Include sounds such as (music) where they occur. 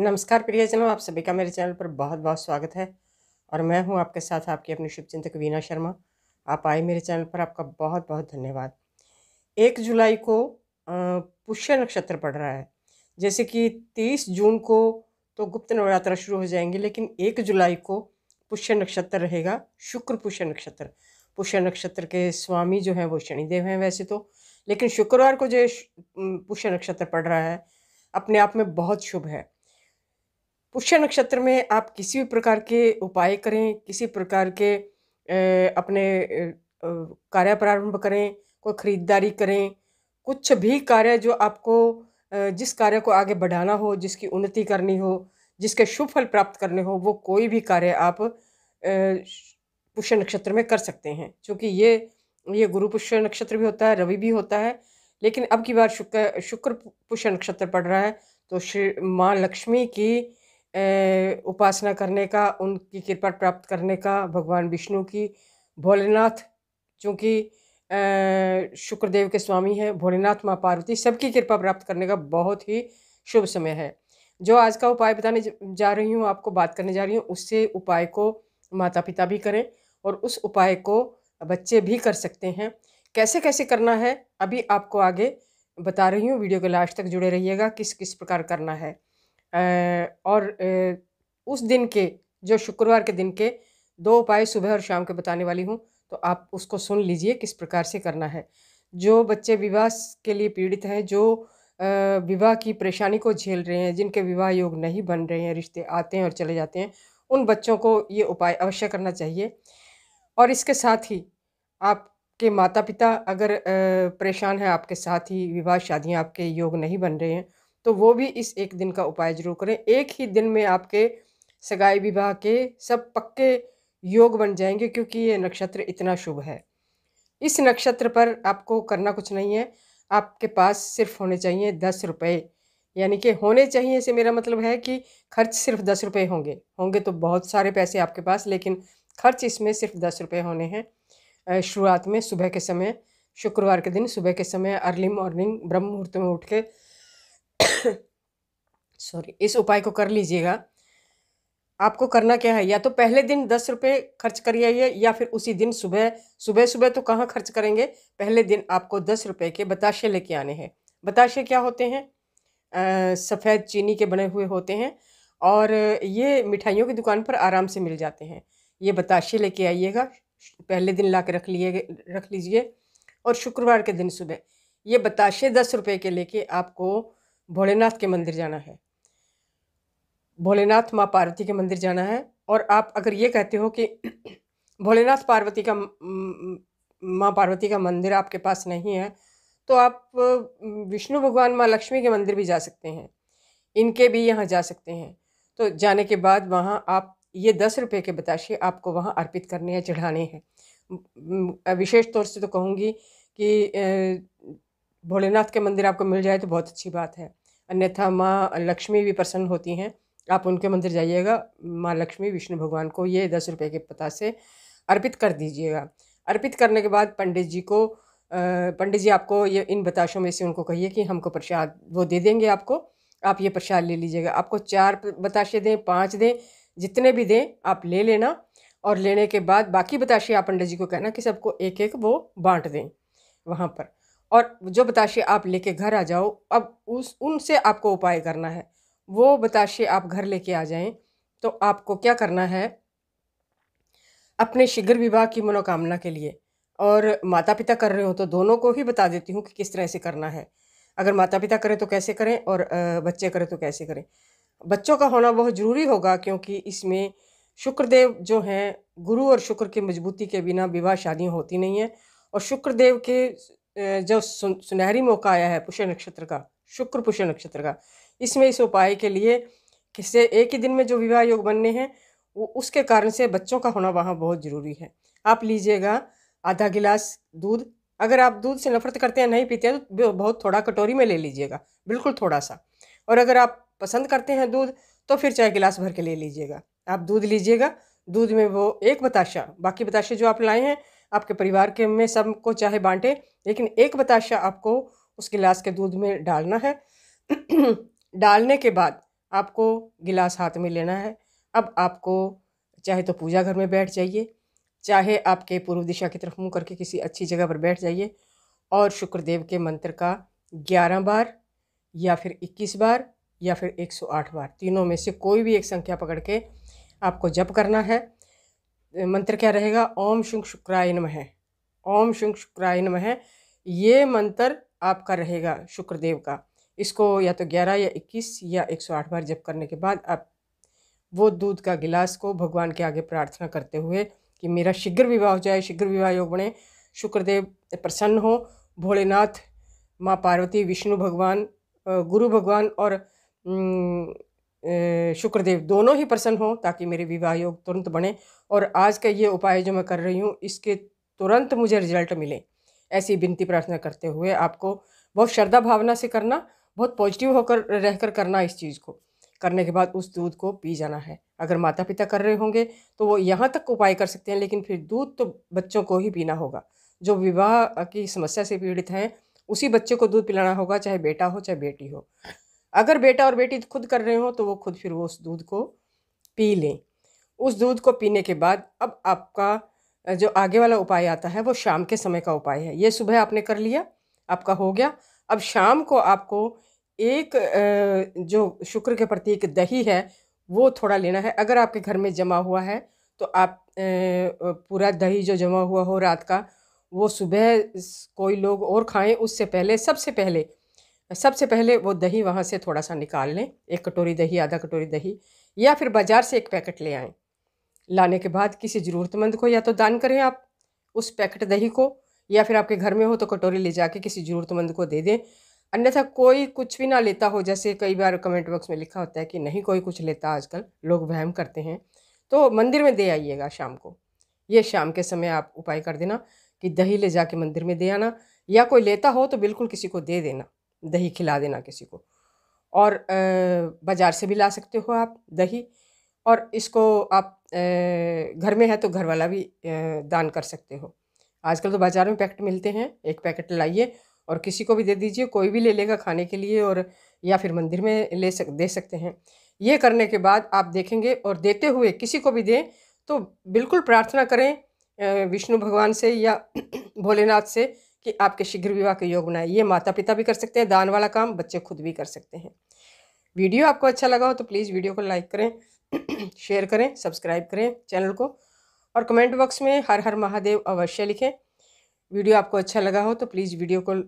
नमस्कार प्रियजनों आप सभी का मेरे चैनल पर बहुत बहुत स्वागत है और मैं हूं आपके साथ आपकी अपनी शुभचिंतक वीना शर्मा आप आए मेरे चैनल पर आपका बहुत बहुत धन्यवाद एक जुलाई को पुष्य नक्षत्र पड़ रहा है जैसे कि तीस जून को तो गुप्त नवरात्रा शुरू हो जाएंगे लेकिन एक जुलाई को पुष्य नक्षत्र रहेगा शुक्र पुष्य नक्षत्र पुष्य नक्षत्र के स्वामी जो हैं वो शनिदेव हैं वैसे तो लेकिन शुक्रवार को जो पुष्य नक्षत्र पड़ रहा है अपने आप में बहुत शुभ है पुष्य नक्षत्र में आप किसी भी प्रकार के उपाय करें किसी प्रकार के अपने कार्य प्रारंभ करें कोई खरीदारी करें कुछ भी कार्य जो आपको जिस कार्य को आगे बढ़ाना हो जिसकी उन्नति करनी हो जिसके शुभ फल प्राप्त करने हो वो कोई भी कार्य आप पुष्य नक्षत्र में कर सकते हैं क्योंकि ये ये गुरु पुष्य नक्षत्र भी होता है रवि भी होता है लेकिन अब की बार शुक्र शुक्र पुष्य नक्षत्र पड़ रहा है तो श्री माँ लक्ष्मी की ए, उपासना करने का उनकी कृपा प्राप्त करने का भगवान विष्णु की भोलेनाथ चूँकि शुक्रदेव के स्वामी हैं भोलेनाथ माँ पार्वती सबकी कृपा प्राप्त करने का बहुत ही शुभ समय है जो आज का उपाय बताने जा रही हूँ आपको बात करने जा रही हूँ उससे उपाय को माता पिता भी करें और उस उपाय को बच्चे भी कर सकते हैं कैसे कैसे करना है अभी आपको आगे बता रही हूँ वीडियो के लास्ट तक जुड़े रहिएगा किस किस प्रकार करना है और उस दिन के जो शुक्रवार के दिन के दो उपाय सुबह और शाम के बताने वाली हूँ तो आप उसको सुन लीजिए किस प्रकार से करना है जो बच्चे विवाह के लिए पीड़ित हैं जो विवाह की परेशानी को झेल रहे हैं जिनके विवाह योग नहीं बन रहे हैं रिश्ते आते हैं और चले जाते हैं उन बच्चों को ये उपाय अवश्य करना चाहिए और इसके साथ ही आपके माता पिता अगर परेशान हैं आपके साथ ही विवाह शादियां आपके योग नहीं बन रहे हैं तो वो भी इस एक दिन का उपाय जरूर करें एक ही दिन में आपके सगाई विवाह के सब पक्के योग बन जाएंगे क्योंकि ये नक्षत्र इतना शुभ है इस नक्षत्र पर आपको करना कुछ नहीं है आपके पास सिर्फ होने चाहिए दस रुपये यानी कि होने चाहिए से मेरा मतलब है कि खर्च सिर्फ दस रुपये होंगे होंगे तो बहुत सारे पैसे आपके पास लेकिन खर्च इसमें सिर्फ दस रुपये होने हैं शुरुआत में सुबह के समय शुक्रवार के दिन सुबह के समय अर्ली मॉर्निंग ब्रह्म मुहूर्त में उठ के सॉरी इस उपाय को कर लीजिएगा आपको करना क्या है या तो पहले दिन दस रुपये खर्च करिए या फिर उसी दिन सुबह सुबह सुबह तो कहाँ खर्च करेंगे पहले दिन आपको दस रुपये के बताशे लेके आने हैं बताशे क्या होते हैं सफ़ेद चीनी के बने हुए होते हैं और ये मिठाइयों की दुकान पर आराम से मिल जाते हैं ये बताशे लेके आइएगा पहले दिन ला के रख लिए रख लीजिए और शुक्रवार के दिन सुबह ये बताशे दस रुपये के लेके आपको भोलेनाथ के मंदिर जाना है भोलेनाथ माँ पार्वती के मंदिर जाना है और आप अगर ये कहते हो कि (clears throat) भोलेनाथ पार्वती का माँ पार्वती का मंदिर आपके पास नहीं है तो आप विष्णु भगवान माँ लक्ष्मी के मंदिर भी जा सकते हैं इनके भी यहाँ जा सकते हैं तो जाने के बाद वहाँ आप ये दस रुपये के बताशे आपको वहाँ अर्पित करने या चढ़ाने हैं विशेष तौर से तो कहूँगी कि भोलेनाथ के मंदिर आपको मिल जाए तो बहुत अच्छी बात है अन्यथा माँ लक्ष्मी भी प्रसन्न होती हैं आप उनके मंदिर जाइएगा माँ लक्ष्मी विष्णु भगवान को ये दस रुपये के पता से अर्पित कर दीजिएगा अर्पित करने के बाद पंडित जी को पंडित जी आपको ये इन बताशों में से उनको कहिए कि हमको प्रसाद वो दे देंगे आपको आप ये प्रसाद ले लीजिएगा आपको चार बताशे दें पाँच दें जितने भी दें आप ले लेना और लेने के बाद बाकी बताशे आप पंडित जी को कहना कि सबको एक एक वो बांट दें वहाँ पर और जो बताशे आप लेके घर आ जाओ अब उस उनसे आपको उपाय करना है वो बताशे आप घर लेके आ जाएं तो आपको क्या करना है अपने शीघ्र विवाह की मनोकामना के लिए और माता पिता कर रहे हो तो दोनों को ही बता देती हूँ कि किस तरह से करना है अगर माता पिता करें तो कैसे करें और बच्चे करें तो कैसे करें बच्चों का होना बहुत ज़रूरी होगा क्योंकि इसमें शुक्रदेव जो हैं गुरु और शुक्र की मजबूती के बिना विवाह शादियाँ होती नहीं हैं और शुक्रदेव के जो सुनहरी मौका आया है पुष्य नक्षत्र का शुक्र पुष्य नक्षत्र का इसमें इस उपाय के लिए किससे एक ही दिन में जो विवाह योग बनने हैं वो उसके कारण से बच्चों का होना वहाँ बहुत ज़रूरी है आप लीजिएगा आधा गिलास दूध अगर आप दूध से नफरत करते हैं नहीं पीते हैं तो बहुत थोड़ा कटोरी में ले लीजिएगा बिल्कुल थोड़ा सा और अगर आप पसंद करते हैं दूध तो फिर चाय गिलास भर के ले लीजिएगा आप दूध लीजिएगा दूध में वो एक बताशा बाकी बताशे जो आप लाए हैं आपके परिवार के में सबको चाहे बांटें लेकिन एक बताशा आपको उस गिलास के दूध में डालना है (clears throat) डालने के बाद आपको गिलास हाथ में लेना है अब आपको चाहे तो पूजा घर में बैठ जाइए चाहे आपके पूर्व दिशा की तरफ मुंह करके किसी अच्छी जगह पर बैठ जाइए और शुक्रदेव के मंत्र का ग्यारह बार या फिर इक्कीस बार या फिर 108 बार तीनों में से कोई भी एक संख्या पकड़ के आपको जप करना है मंत्र क्या रहेगा ओम शुंग शुक्राय नम है ओम शुंग शुक्राय नम है ये मंत्र आपका रहेगा शुक्रदेव का इसको या तो 11 या 21 या 108 बार जप करने के बाद आप वो दूध का गिलास को भगवान के आगे प्रार्थना करते हुए कि मेरा शीघ्र विवाह हो जाए शीघ्र विवाह योग बने शुक्रदेव प्रसन्न हो भोलेनाथ माँ पार्वती विष्णु भगवान गुरु भगवान और शुक्रदेव दोनों ही प्रसन्न हों ताकि मेरे विवाह योग तुरंत बने और आज का ये उपाय जो मैं कर रही हूँ इसके तुरंत मुझे रिजल्ट मिले ऐसी विनती प्रार्थना करते हुए आपको बहुत श्रद्धा भावना से करना बहुत पॉजिटिव होकर रहकर करना इस चीज़ को करने के बाद उस दूध को पी जाना है अगर माता पिता कर रहे होंगे तो वो यहाँ तक उपाय कर सकते हैं लेकिन फिर दूध तो बच्चों को ही पीना होगा जो विवाह की समस्या से पीड़ित हैं उसी बच्चे को दूध पिलाना होगा चाहे बेटा हो चाहे बेटी हो अगर बेटा और बेटी खुद कर रहे हो तो वो खुद फिर वो उस दूध को पी लें उस दूध को पीने के बाद अब आपका जो आगे वाला उपाय आता है वो शाम के समय का उपाय है ये सुबह आपने कर लिया आपका हो गया अब शाम को आपको एक जो शुक्र के प्रतीक दही है वो थोड़ा लेना है अगर आपके घर में जमा हुआ है तो आप पूरा दही जो जमा हुआ हो रात का वो सुबह कोई लोग और खाएं उससे पहले सबसे पहले सबसे पहले वो दही वहाँ से थोड़ा सा निकाल लें एक कटोरी दही आधा कटोरी दही या फिर बाज़ार से एक पैकेट ले आएँ लाने के बाद किसी ज़रूरतमंद को या तो दान करें आप उस पैकेट दही को या फिर आपके घर में हो तो कटोरी ले जाके किसी ज़रूरतमंद को दे दें अन्यथा कोई कुछ भी ना लेता हो जैसे कई बार कमेंट बॉक्स में लिखा होता है कि नहीं कोई कुछ लेता आजकल लोग वहम करते हैं तो मंदिर में दे आइएगा शाम को ये शाम के समय आप उपाय कर देना कि दही ले जाके मंदिर में दे आना या कोई लेता हो तो बिल्कुल किसी को दे देना दही खिला देना किसी को और बाज़ार से भी ला सकते हो आप दही और इसको आप घर में है तो घर वाला भी दान कर सकते हो आजकल तो बाज़ार में पैकेट मिलते हैं एक पैकेट लाइए और किसी को भी दे दीजिए कोई भी ले लेगा खाने के लिए और या फिर मंदिर में ले सक दे सकते हैं ये करने के बाद आप देखेंगे और देते हुए किसी को भी दें तो बिल्कुल प्रार्थना करें विष्णु भगवान से या (clears throat) भोलेनाथ से कि आपके शीघ्र विवाह के योग बनाए ये माता पिता भी कर सकते हैं दान वाला काम बच्चे खुद भी कर सकते हैं वीडियो आपको अच्छा लगा हो तो प्लीज़ वीडियो को लाइक करें (clears throat) शेयर करें सब्सक्राइब करें चैनल को और कमेंट बॉक्स में हर हर महादेव अवश्य लिखें वीडियो आपको अच्छा लगा हो तो प्लीज़ वीडियो को